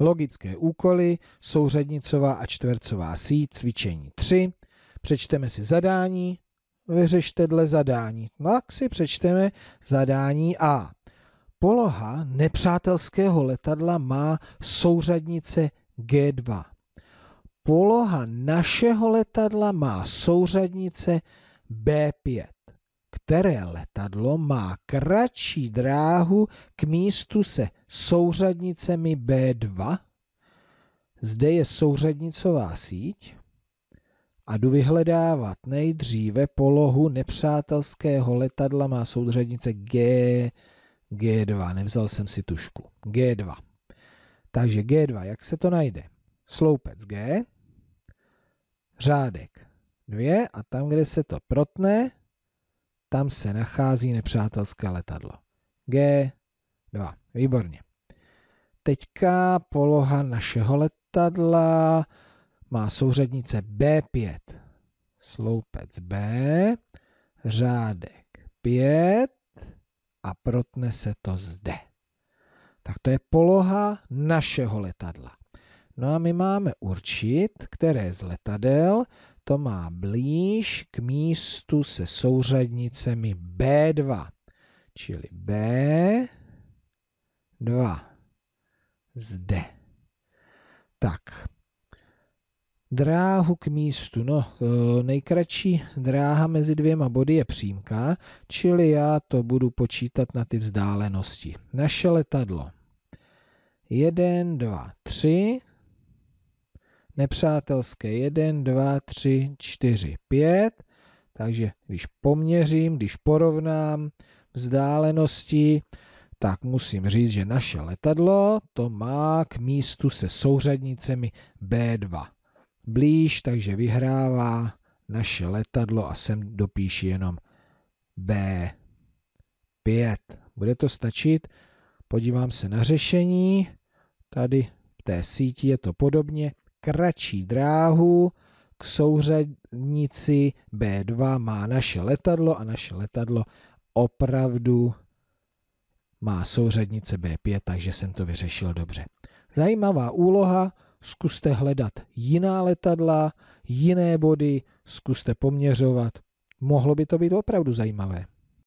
logické úkoly, souřadnicová a čtvercová síť, cvičení 3, přečteme si zadání, vyřešte dle zadání. No, tak si přečteme zadání A. Poloha nepřátelského letadla má souřadnice G2. Poloha našeho letadla má souřadnice B5 které letadlo má kratší dráhu k místu se souřadnicemi B2. Zde je souřadnicová síť a jdu vyhledávat nejdříve polohu nepřátelského letadla má souřadnice G, G2. Nevzal jsem si tušku. G2. Takže G2, jak se to najde? Sloupec G, řádek 2 a tam, kde se to protne, tam se nachází nepřátelské letadlo. G2. Výborně. Teďka poloha našeho letadla má souřadnice B5. Sloupec B, řádek 5 a protne se to zde. Tak to je poloha našeho letadla. No a my máme určit, které z letadel to má blíž k místu se souřadnicemi B2, čili B2 zde. Tak, dráhu k místu. No, e, nejkratší dráha mezi dvěma body je přímka, čili já to budu počítat na ty vzdálenosti. Naše letadlo. 1, 2, 3, nepřátelské 1, 2, 3, 4, 5. Takže když poměřím, když porovnám vzdálenosti, tak musím říct, že naše letadlo to má k místu se souřadnicemi B2 blíž, takže vyhrává naše letadlo a sem dopíši jenom B5. Bude to stačit? Podívám se na řešení. Tady v té síti je to podobně kratší dráhu k souřadnici B2 má naše letadlo a naše letadlo opravdu má souřadnice B5, takže jsem to vyřešil dobře. Zajímavá úloha, zkuste hledat jiná letadla, jiné body, zkuste poměřovat. Mohlo by to být opravdu zajímavé.